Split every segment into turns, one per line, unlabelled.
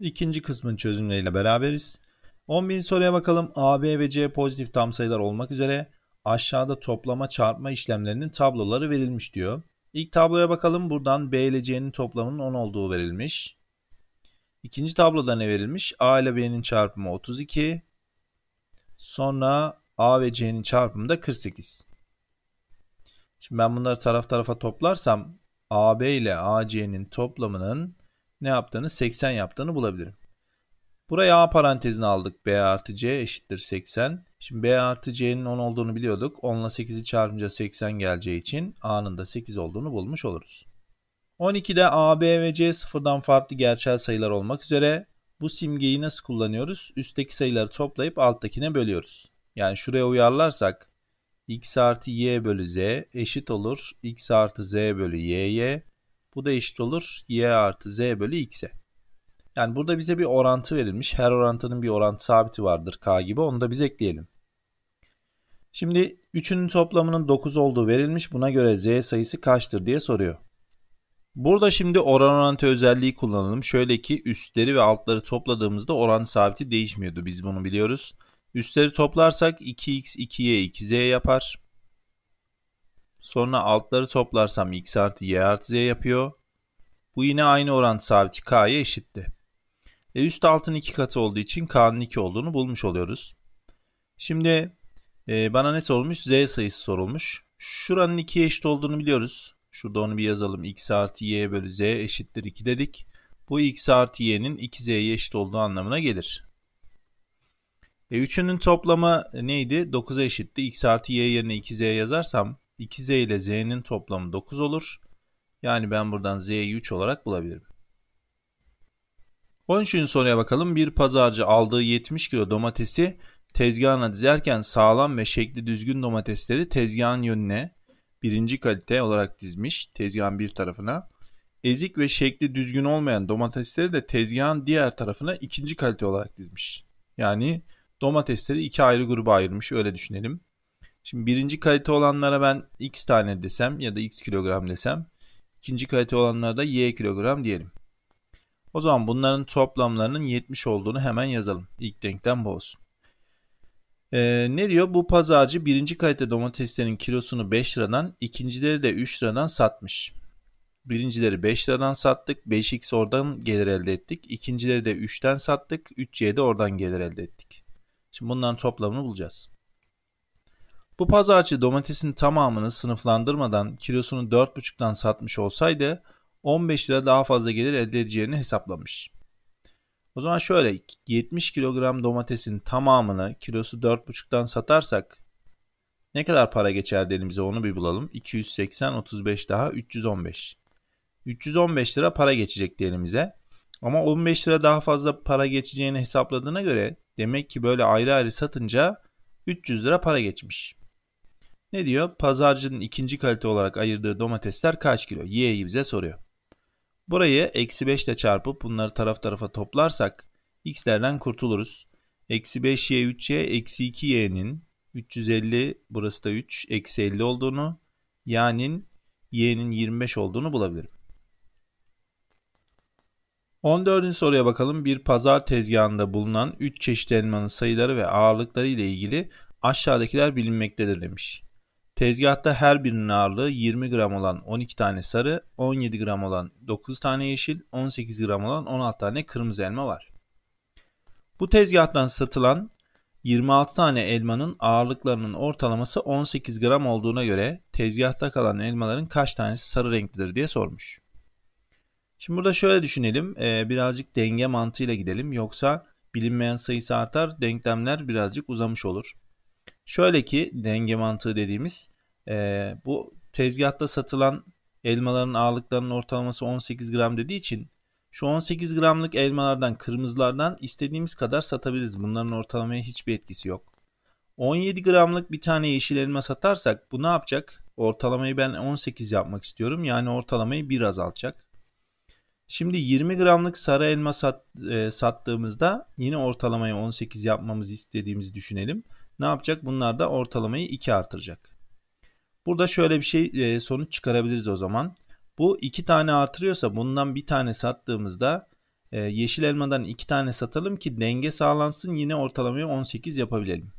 İkinci kısmın çözümleriyle beraberiz. 10.000 soruya bakalım. A, B ve C pozitif tam sayılar olmak üzere aşağıda toplama çarpma işlemlerinin tabloları verilmiş diyor. İlk tabloya bakalım. Buradan B ile C'nin toplamının 10 olduğu verilmiş. İkinci tabloda ne verilmiş? A ile B'nin çarpımı 32. Sonra A ve C'nin çarpımı da 48. Şimdi ben bunları taraf tarafa toplarsam AB ile AC'nin toplamının ne yaptığını 80 yaptığını bulabilirim. Buraya A parantezini aldık. B artı C eşittir 80. Şimdi B artı C'nin 10 olduğunu biliyorduk. 10 ile 8'i çarpınca 80 geleceği için A'nın da 8 olduğunu bulmuş oluruz. 12'de A, B ve C sıfırdan farklı gerçel sayılar olmak üzere bu simgeyi nasıl kullanıyoruz? Üstteki sayıları toplayıp alttakine bölüyoruz. Yani şuraya uyarlarsak x artı y bölü z eşit olur x artı z bölü y'ye bu da eşit olur y artı z bölü x'e. Yani burada bize bir orantı verilmiş. Her orantının bir orantı sabiti vardır k gibi. Onu da biz ekleyelim. Şimdi 3'ünün toplamının 9 olduğu verilmiş. Buna göre z sayısı kaçtır diye soruyor. Burada şimdi oran orantı özelliği kullanalım. Şöyle ki üstleri ve altları topladığımızda oran sabiti değişmiyordu. Biz bunu biliyoruz. Üstleri toplarsak 2x 2y 2z yapar. Sonra altları toplarsam x artı y artı z yapıyor. Bu yine aynı orantı sabit k'ya eşitti. E üst altın iki katı olduğu için k'nın 2 olduğunu bulmuş oluyoruz. Şimdi e, bana ne sorulmuş? z sayısı sorulmuş. Şuranın 2'ye eşit olduğunu biliyoruz. Şurada onu bir yazalım. x artı y bölü z eşittir 2 dedik. Bu x artı y'nin 2z'ye eşit olduğu anlamına gelir. E, üçünün toplamı neydi? 9'a eşitti. x artı y yerine 2z yazarsam 2z ile z'nin toplamı 9 olur. Yani ben buradan z'yi 3 olarak bulabilirim. 13. soruya bakalım. Bir pazarcı aldığı 70 kilo domatesi tezgahına dizerken sağlam ve şekli düzgün domatesleri tezgahın yönüne birinci kalite olarak dizmiş tezgahın bir tarafına. Ezik ve şekli düzgün olmayan domatesleri de tezgahın diğer tarafına ikinci kalite olarak dizmiş. Yani domatesleri iki ayrı gruba ayırmış öyle düşünelim. Şimdi birinci kalite olanlara ben x tane desem ya da x kilogram desem. ikinci kalite olanlara da y kilogram diyelim. O zaman bunların toplamlarının 70 olduğunu hemen yazalım. İlk denklem bu olsun. Ee, ne diyor? Bu pazarcı birinci kalite domateslerin kilosunu 5 liradan, ikincileri de 3 liradan satmış. Birincileri 5 liradan sattık. 5x oradan gelir elde ettik. İkincileri de 3'ten sattık. 3 y de oradan gelir elde ettik. Şimdi bunların toplamını bulacağız. Bu pazarcı domatesin tamamını sınıflandırmadan kilosunu 4,5'tan satmış olsaydı 15 lira daha fazla gelir elde edeceğini hesaplamış. O zaman şöyle 70 kilogram domatesin tamamını kilosu 4,5'tan satarsak ne kadar para geçer elimize onu bir bulalım. 280, 35 daha 315. 315 lira para geçecek elimize. Ama 15 lira daha fazla para geçeceğini hesapladığına göre demek ki böyle ayrı ayrı satınca 300 lira para geçmiş. Ne diyor? Pazarcının ikinci kalite olarak ayırdığı domatesler kaç kilo? Y'yi bize soruyor. Burayı eksi 5 ile çarpıp bunları taraf tarafa toplarsak x'lerden kurtuluruz. Eksi 5y 3y eksi 2y'nin 350 burası da 3 eksi 50 olduğunu yani y'nin 25 olduğunu bulabilirim. 14. soruya bakalım. Bir pazar tezgahında bulunan 3 çeşit elmanın sayıları ve ağırlıkları ile ilgili aşağıdakiler bilinmektedir demiş. Tezgahta her birinin ağırlığı 20 gram olan 12 tane sarı, 17 gram olan 9 tane yeşil, 18 gram olan 16 tane kırmızı elma var. Bu tezgahtan satılan 26 tane elmanın ağırlıklarının ortalaması 18 gram olduğuna göre tezgahta kalan elmaların kaç tanesi sarı renklidir diye sormuş. Şimdi burada şöyle düşünelim. E, birazcık denge mantığıyla gidelim. Yoksa bilinmeyen sayısı artar, denklemler birazcık uzamış olur. Şöyle ki denge mantığı dediğimiz e, bu tezgahta satılan elmaların ağırlıklarının ortalaması 18 gram dediği için şu 18 gramlık elmalardan kırmızılardan istediğimiz kadar satabiliriz. Bunların ortalamaya hiçbir etkisi yok. 17 gramlık bir tane yeşil elma satarsak bu ne yapacak? Ortalamayı ben 18 yapmak istiyorum. Yani ortalamayı bir alacak. Şimdi 20 gramlık sarı elma sat, e, sattığımızda yine ortalamayı 18 yapmamızı istediğimizi düşünelim ne yapacak? Bunlar da ortalamayı 2 artıracak. Burada şöyle bir şey e, sonuç çıkarabiliriz o zaman. Bu 2 tane artırıyorsa bundan bir tane sattığımızda e, yeşil elmadan 2 tane satalım ki denge sağlansın yine ortalamayı 18 yapabilelim.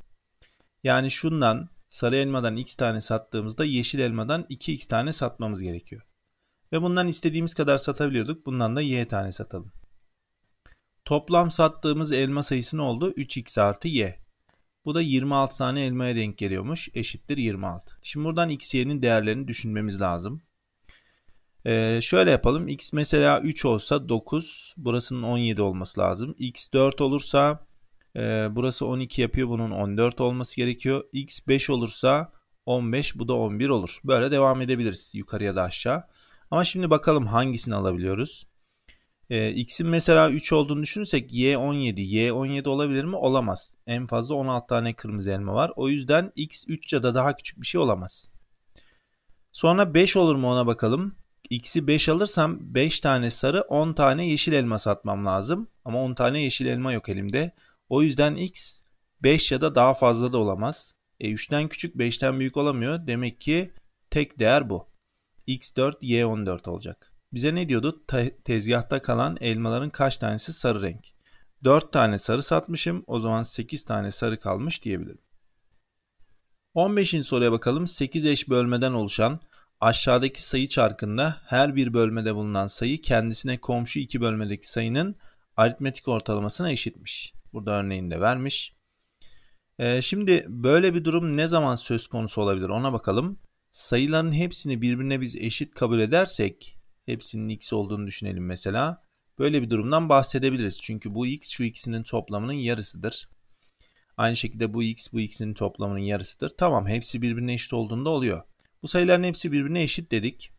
Yani şundan sarı elmadan x tane sattığımızda yeşil elmadan 2x tane satmamız gerekiyor. Ve bundan istediğimiz kadar satabiliyorduk. Bundan da y tane satalım. Toplam sattığımız elma sayısı ne oldu? 3x artı y. Bu da 26 tane elmaya denk geliyormuş. Eşittir 26. Şimdi buradan x, y'nin değerlerini düşünmemiz lazım. Ee, şöyle yapalım. X mesela 3 olsa 9. Burasının 17 olması lazım. X 4 olursa e, burası 12 yapıyor. Bunun 14 olması gerekiyor. X 5 olursa 15 bu da 11 olur. Böyle devam edebiliriz yukarıya da aşağı. Ama şimdi bakalım hangisini alabiliyoruz. E, x'in mesela 3 olduğunu düşünürsek y 17. y 17 olabilir mi? Olamaz. En fazla 16 tane kırmızı elma var. O yüzden x 3 ya da daha küçük bir şey olamaz. Sonra 5 olur mu ona bakalım. X'i 5 alırsam 5 tane sarı 10 tane yeşil elma satmam lazım. Ama 10 tane yeşil elma yok elimde. O yüzden x 5 ya da daha fazla da olamaz. E 3'ten küçük 5'ten büyük olamıyor. Demek ki tek değer bu. x4 y14 olacak. Bize ne diyordu? Te tezgahta kalan elmaların kaç tanesi sarı renk? 4 tane sarı satmışım. O zaman 8 tane sarı kalmış diyebilirim. 15. soruya bakalım. 8 eş bölmeden oluşan aşağıdaki sayı çarkında her bir bölmede bulunan sayı kendisine komşu iki bölmedeki sayının aritmetik ortalamasına eşitmiş. Burada örneğini de vermiş. Ee, şimdi böyle bir durum ne zaman söz konusu olabilir ona bakalım. Sayıların hepsini birbirine biz eşit kabul edersek Hepsinin x olduğunu düşünelim mesela. Böyle bir durumdan bahsedebiliriz. Çünkü bu x şu ikisinin toplamının yarısıdır. Aynı şekilde bu x bu x'in toplamının yarısıdır. Tamam hepsi birbirine eşit olduğunda oluyor. Bu sayıların hepsi birbirine eşit dedik.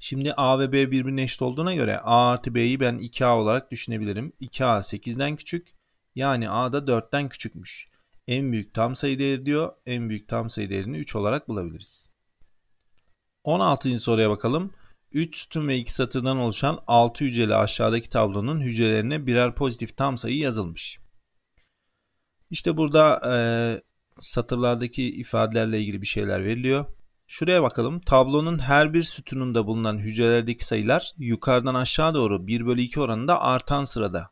Şimdi a ve b birbirine eşit olduğuna göre a artı b'yi ben 2a olarak düşünebilirim. 2a 8'den küçük yani a da 4'ten küçükmüş. En büyük tam sayı değeri diyor. En büyük tam sayı değerini 3 olarak bulabiliriz. 16. soruya bakalım. 3 sütun ve 2 satırdan oluşan 6 hücreli aşağıdaki tablonun hücrelerine birer pozitif tam sayı yazılmış. İşte burada e, satırlardaki ifadelerle ilgili bir şeyler veriliyor. Şuraya bakalım. Tablonun her bir sütununda bulunan hücrelerdeki sayılar yukarıdan aşağı doğru 1 bölü 2 oranında artan sırada.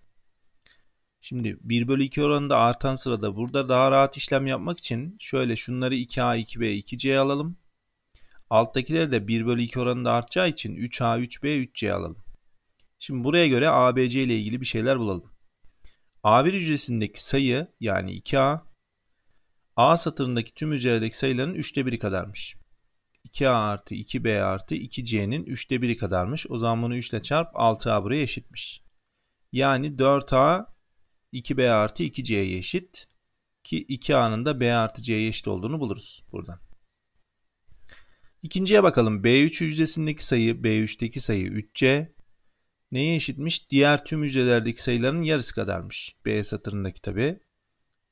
Şimdi 1 bölü 2 oranında artan sırada burada daha rahat işlem yapmak için şöyle şunları 2A, 2B, 2C alalım. Alttakileri de 1 bölü 2 oranında artacağı için 3A, 3B, 3C alalım. Şimdi buraya göre ABC ile ilgili bir şeyler bulalım. A1 hücresindeki sayı yani 2A, A satırındaki tüm hücredeki sayıların 3'te 1'i kadarmış. 2A artı 2B artı 2C'nin 3'te 1'i kadarmış. O zaman bunu 3 ile çarp 6A buraya eşitmiş. Yani 4A 2B artı 2C'ye eşit. Ki 2A'nın da B artı C'ye eşit olduğunu buluruz buradan. İkinciye bakalım. B3 hücresindeki sayı B3'teki sayı 3C neye eşitmiş? Diğer tüm hücrelerdeki sayıların yarısı kadarmış. B satırındaki tabi.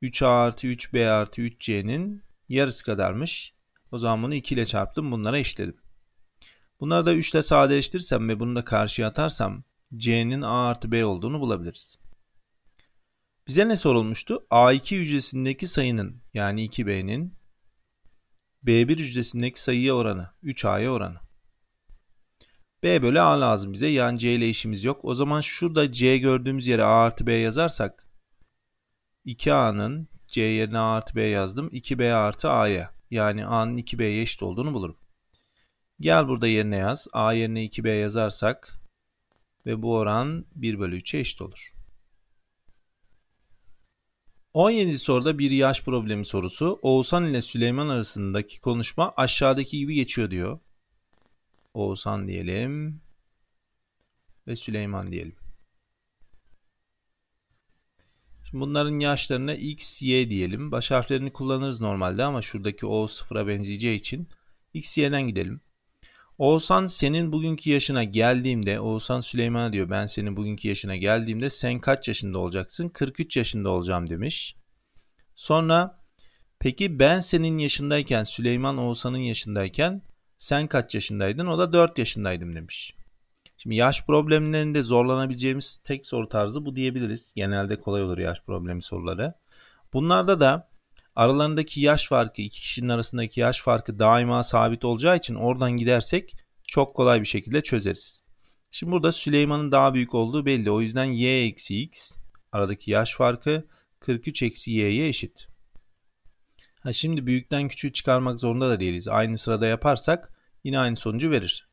3A artı 3B artı 3C'nin yarısı kadarmış. O zaman bunu 2 ile çarptım. Bunlara eşitledim. Bunları da 3 ile sadeleştirirsem ve bunu da karşıya atarsam C'nin A artı B olduğunu bulabiliriz. Bize ne sorulmuştu? A2 hücresindeki sayının yani 2B'nin B1 hücresindeki sayıya oranı. 3A'ya oranı. B bölü A lazım bize. Yani C ile işimiz yok. O zaman şurada C gördüğümüz yere A artı B yazarsak 2A'nın C yerine A artı B yazdım. 2B artı A'ya. Yani A'nın 2B'ye eşit olduğunu bulurum. Gel burada yerine yaz. A yerine 2B yazarsak ve bu oran 1 bölü 3'e eşit olur. 17. soruda bir yaş problemi sorusu. Oğuzhan ile Süleyman arasındaki konuşma aşağıdaki gibi geçiyor diyor. Oğuzhan diyelim ve Süleyman diyelim. Şimdi bunların yaşlarına x, y diyelim. Baş harflerini kullanırız normalde ama şuradaki o sıfıra benzeyeceği için x, y'den gidelim. Oğuzhan senin bugünkü yaşına geldiğimde Oğuzhan Süleyman'a diyor ben senin bugünkü yaşına geldiğimde sen kaç yaşında olacaksın? 43 yaşında olacağım demiş. Sonra peki ben senin yaşındayken Süleyman Oğuzhan'ın yaşındayken sen kaç yaşındaydın? O da 4 yaşındaydım demiş. Şimdi yaş problemlerinde zorlanabileceğimiz tek soru tarzı bu diyebiliriz. Genelde kolay olur yaş problemi soruları. Bunlarda da aralarındaki yaş farkı iki kişinin arasındaki yaş farkı daima sabit olacağı için oradan gidersek çok kolay bir şekilde çözeriz. Şimdi burada Süleyman'ın daha büyük olduğu belli. O yüzden y eksi x aradaki yaş farkı 43 eksi y'ye eşit. Ha şimdi büyükten küçüğü çıkarmak zorunda da değiliz. Aynı sırada yaparsak yine aynı sonucu verir.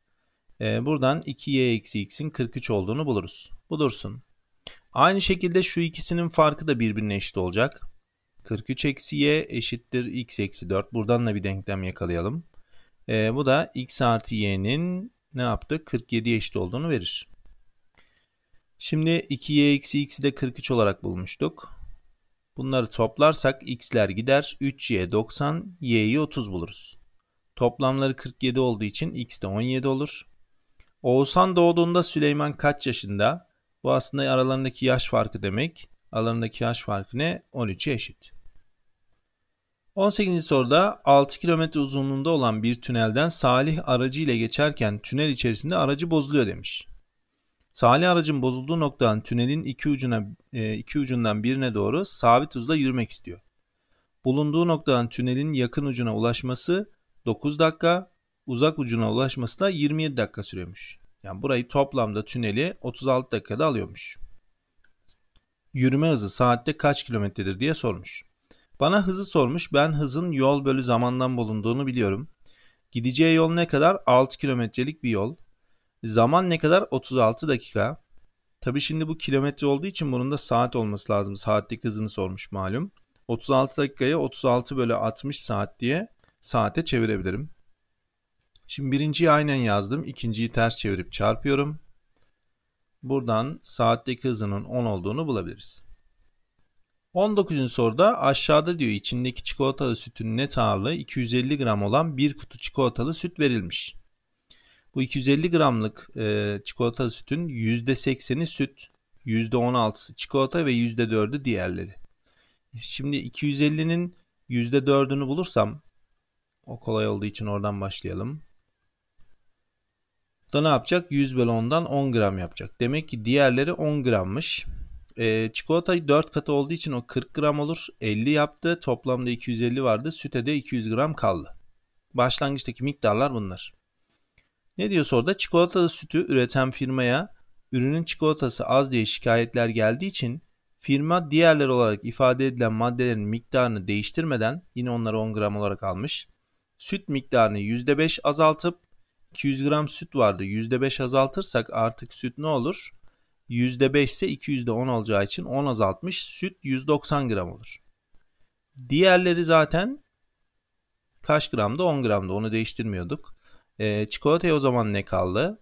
Ee, buradan 2y eksi x'in 43 olduğunu buluruz. Bu dursun. Aynı şekilde şu ikisinin farkı da birbirine eşit olacak. 43 eksi y eşittir x eksi 4. Buradan da bir denklem yakalayalım. E, bu da x artı y'nin ne yaptı? 47 eşit olduğunu verir. Şimdi 2y eksi x'i de 43 olarak bulmuştuk. Bunları toplarsak x'ler gider. 3y 90, y'yi 30 buluruz. Toplamları 47 olduğu için x de 17 olur. Oğuzhan doğduğunda Süleyman kaç yaşında? Bu aslında aralarındaki yaş farkı demek aralarındaki yaş farkı ne? 13'e eşit. 18. soruda 6 km uzunluğunda olan bir tünelden Salih aracı ile geçerken tünel içerisinde aracı bozuluyor demiş. Salih aracın bozulduğu noktadan tünelin iki, ucuna, e, iki ucundan birine doğru sabit hızla yürümek istiyor. Bulunduğu noktadan tünelin yakın ucuna ulaşması 9 dakika, uzak ucuna ulaşması da 27 dakika sürüyormuş. Yani burayı toplamda tüneli 36 dakikada alıyormuş yürüme hızı saatte kaç kilometredir diye sormuş. Bana hızı sormuş. Ben hızın yol bölü zamandan bulunduğunu biliyorum. Gideceği yol ne kadar? 6 kilometrelik bir yol. Zaman ne kadar? 36 dakika. Tabi şimdi bu kilometre olduğu için bunun da saat olması lazım. Saatlik hızını sormuş malum. 36 dakikaya 36 bölü 60 saat diye saate çevirebilirim. Şimdi birinciyi aynen yazdım. ikinciyi ters çevirip çarpıyorum. Buradan saatteki hızının 10 olduğunu bulabiliriz. 19. soruda aşağıda diyor içindeki çikolatalı sütün net ağırlığı 250 gram olan bir kutu çikolatalı süt verilmiş. Bu 250 gramlık e, çikolatalı sütün %80'i süt, %16'sı çikolata ve %4'ü diğerleri. Şimdi 250'nin %4'ünü bulursam o kolay olduğu için oradan başlayalım da ne yapacak? 100 balondan 10'dan 10 gram yapacak. Demek ki diğerleri 10 grammış. E, ee, çikolatayı 4 katı olduğu için o 40 gram olur. 50 yaptı. Toplamda 250 vardı. Süte de 200 gram kaldı. Başlangıçtaki miktarlar bunlar. Ne diyor soruda? Çikolatalı sütü üreten firmaya ürünün çikolatası az diye şikayetler geldiği için firma diğerler olarak ifade edilen maddelerin miktarını değiştirmeden yine onları 10 gram olarak almış. Süt miktarını %5 azaltıp 200 gram süt vardı. %5 azaltırsak artık süt ne olur? %5 ise 200'de 10 olacağı için 10 azaltmış. Süt 190 gram olur. Diğerleri zaten kaç gramda? 10 gramda. Onu değiştirmiyorduk. E, çikolataya o zaman ne kaldı?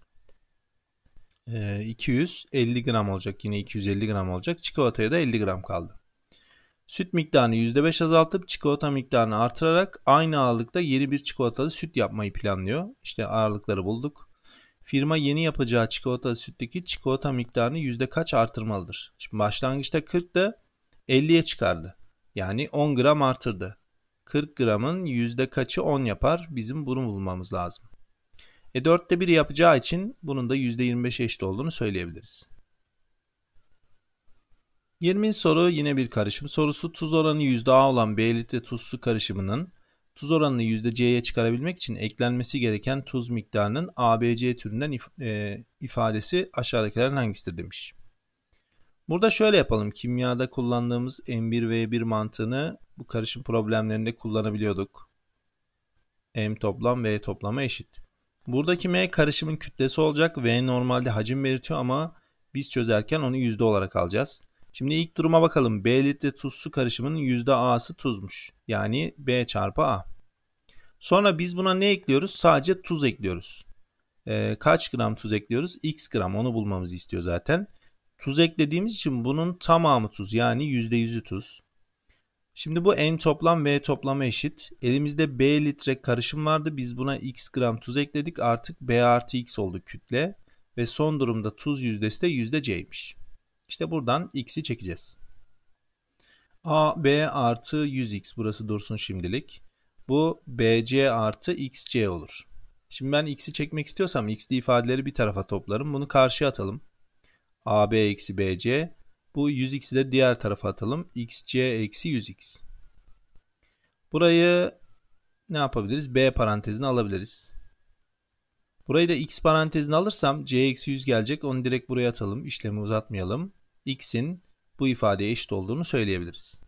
E, ee, 250 gram olacak. Yine 250 gram olacak. Çikolataya da 50 gram kaldı. Süt miktarını %5 azaltıp çikolata miktarını artırarak aynı ağırlıkta yeni bir çikolatalı süt yapmayı planlıyor. İşte ağırlıkları bulduk. Firma yeni yapacağı çikolatalı sütteki çikolata miktarını yüzde kaç artırmalıdır? Şimdi başlangıçta 40 da 50'ye çıkardı. Yani 10 gram artırdı. 40 gramın yüzde kaçı 10 yapar? Bizim bunu bulmamız lazım. E 4'te 1 yapacağı için bunun da 25 eşit olduğunu söyleyebiliriz. 20. soru yine bir karışım sorusu. Tuz oranı %A olan B litre tuz karışımının tuz oranını %C'ye çıkarabilmek için eklenmesi gereken tuz miktarının ABC türünden if e ifadesi aşağıdakilerden hangisidir demiş. Burada şöyle yapalım. Kimyada kullandığımız M1V1 mantığını bu karışım problemlerinde kullanabiliyorduk. M toplam V toplama eşit. Buradaki M karışımın kütlesi olacak. V normalde hacim belirtiyor ama biz çözerken onu yüzde olarak alacağız. Şimdi ilk duruma bakalım. B litre tuz su karışımının %A'sı tuzmuş. Yani B çarpı A. Sonra biz buna ne ekliyoruz? Sadece tuz ekliyoruz. Ee, kaç gram tuz ekliyoruz? X gram onu bulmamızı istiyor zaten. Tuz eklediğimiz için bunun tamamı tuz yani %100'ü tuz. Şimdi bu N toplam V toplama eşit. Elimizde B litre karışım vardı. Biz buna X gram tuz ekledik. Artık B artı X oldu kütle. Ve son durumda tuz yüzdesi de %C'ymiş. İşte buradan x'i çekeceğiz. a b artı 100x burası dursun şimdilik. Bu bc artı xc olur. Şimdi ben x'i çekmek istiyorsam x'li ifadeleri bir tarafa toplarım. Bunu karşıya atalım. ab eksi bc. Bu 100x'i de diğer tarafa atalım. xc eksi 100x. Burayı ne yapabiliriz? b parantezine alabiliriz. Burayı da x parantezine alırsam c eksi 100 gelecek. Onu direkt buraya atalım. İşlemi uzatmayalım x'in bu ifadeye eşit olduğunu söyleyebiliriz.